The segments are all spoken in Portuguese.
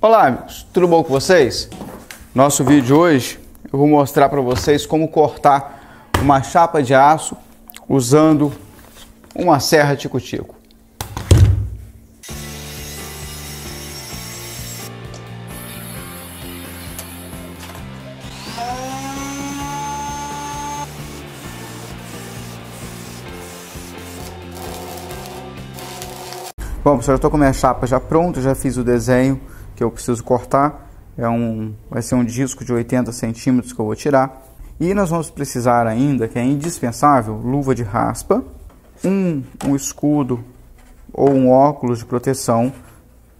Olá, amigos. Tudo bom com vocês? Nosso vídeo hoje eu vou mostrar para vocês como cortar uma chapa de aço usando uma serra tico-tico. Bom, pessoal, já estou com minha chapa já pronta, já fiz o desenho que eu preciso cortar. É um, vai ser um disco de 80 centímetros que eu vou tirar. E nós vamos precisar ainda, que é indispensável, luva de raspa, um, um escudo ou um óculos de proteção.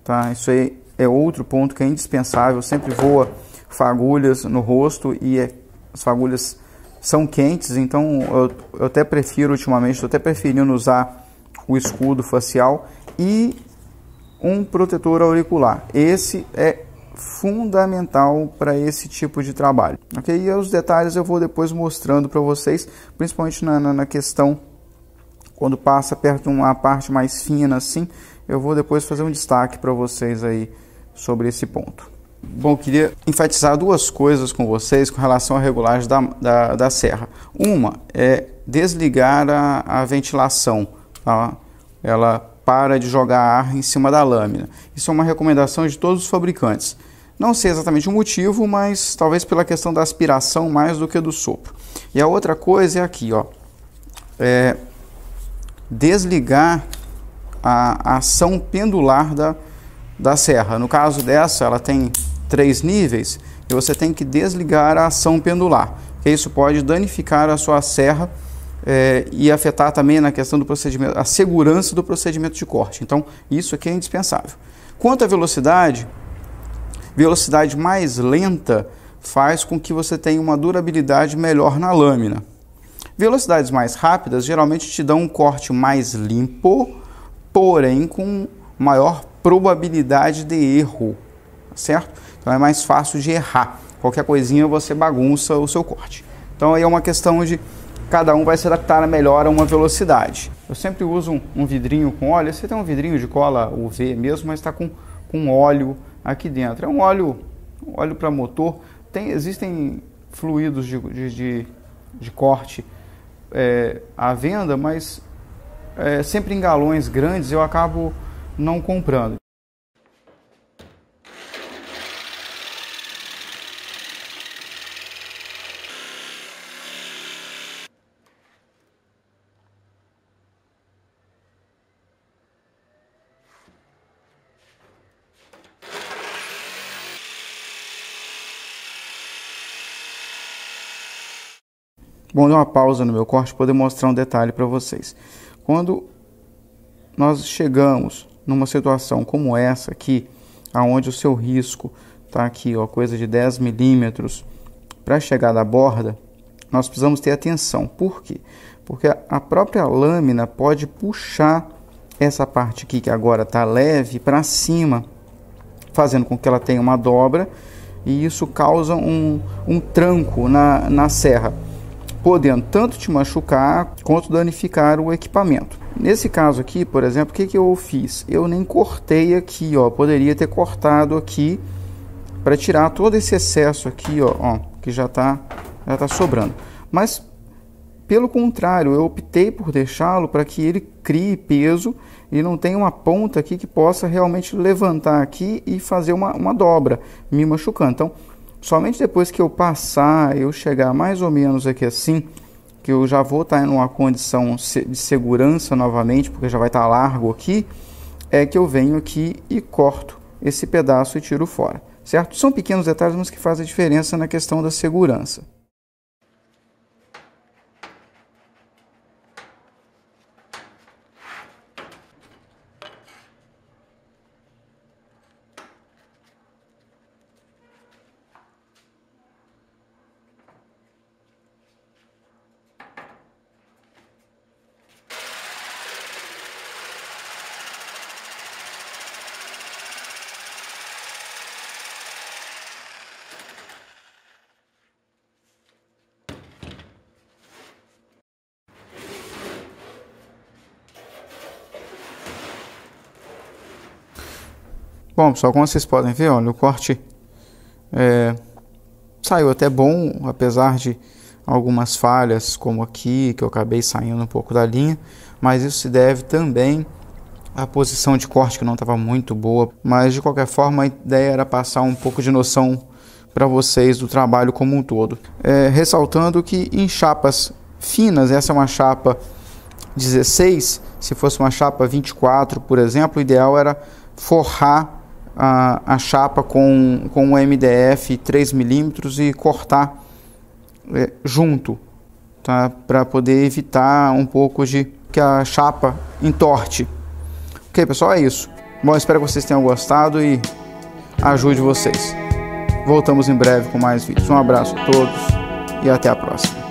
Tá? Isso aí é outro ponto que é indispensável. Sempre voa fagulhas no rosto e é, as fagulhas são quentes, então eu, eu até prefiro ultimamente, estou até preferindo usar o escudo facial e um protetor auricular. Esse é fundamental para esse tipo de trabalho. Ok? E os detalhes eu vou depois mostrando para vocês, principalmente na, na, na, questão quando passa perto de uma parte mais fina assim, eu vou depois fazer um destaque para vocês aí sobre esse ponto. Bom, queria enfatizar duas coisas com vocês com relação à regulagem da, da, da serra. Uma é desligar a, a ventilação Tá? Ela para de jogar ar em cima da lâmina. Isso é uma recomendação de todos os fabricantes. Não sei exatamente o motivo, mas talvez pela questão da aspiração mais do que do sopro. E a outra coisa é aqui, ó, é desligar a ação pendular da, da serra. No caso dessa, ela tem três níveis e você tem que desligar a ação pendular, que isso pode danificar a sua serra é, e afetar também na questão do procedimento, a segurança do procedimento de corte. Então, isso aqui é indispensável. Quanto à velocidade, velocidade mais lenta faz com que você tenha uma durabilidade melhor na lâmina. Velocidades mais rápidas geralmente te dão um corte mais limpo, porém com maior probabilidade de erro, certo? Então é mais fácil de errar. Qualquer coisinha você bagunça o seu corte. Então aí é uma questão de cada um vai se adaptar melhor a uma velocidade. Eu sempre uso um, um vidrinho com óleo, você tem um vidrinho de cola UV mesmo, mas está com, com óleo aqui dentro. É um óleo, óleo para motor, tem, existem fluidos de, de, de, de corte é, à venda, mas é, sempre em galões grandes eu acabo não comprando. Bom, deu uma pausa no meu corte para poder mostrar um detalhe para vocês. Quando nós chegamos numa situação como essa aqui, aonde o seu risco está aqui, ó, coisa de 10 milímetros, para chegar da borda, nós precisamos ter atenção. Por quê? Porque a própria lâmina pode puxar essa parte aqui que agora está leve para cima, fazendo com que ela tenha uma dobra e isso causa um, um tranco na, na serra podendo tanto te machucar quanto danificar o equipamento. Nesse caso aqui, por exemplo, o que, que eu fiz? Eu nem cortei aqui, ó. Poderia ter cortado aqui para tirar todo esse excesso aqui, ó, ó que já está já tá sobrando. Mas pelo contrário, eu optei por deixá-lo para que ele crie peso e não tenha uma ponta aqui que possa realmente levantar aqui e fazer uma, uma dobra, me machucando. Então, somente depois que eu passar, eu chegar mais ou menos aqui assim, que eu já vou estar tá em uma condição de segurança novamente, porque já vai estar tá largo aqui, é que eu venho aqui e corto esse pedaço e tiro fora, certo? São pequenos detalhes, mas que fazem a diferença na questão da segurança. Bom, pessoal, como vocês podem ver, olha, o corte é, saiu até bom, apesar de algumas falhas, como aqui, que eu acabei saindo um pouco da linha, mas isso se deve também à posição de corte que não estava muito boa, mas de qualquer forma a ideia era passar um pouco de noção para vocês do trabalho como um todo. É, ressaltando que em chapas finas, essa é uma chapa 16, se fosse uma chapa 24, por exemplo, o ideal era forrar a, a chapa com, com um MDF 3mm e cortar é, junto, tá? para poder evitar um pouco de que a chapa entorte. Ok, pessoal, é isso. Bom, espero que vocês tenham gostado e ajude vocês. Voltamos em breve com mais vídeos. Um abraço a todos e até a próxima.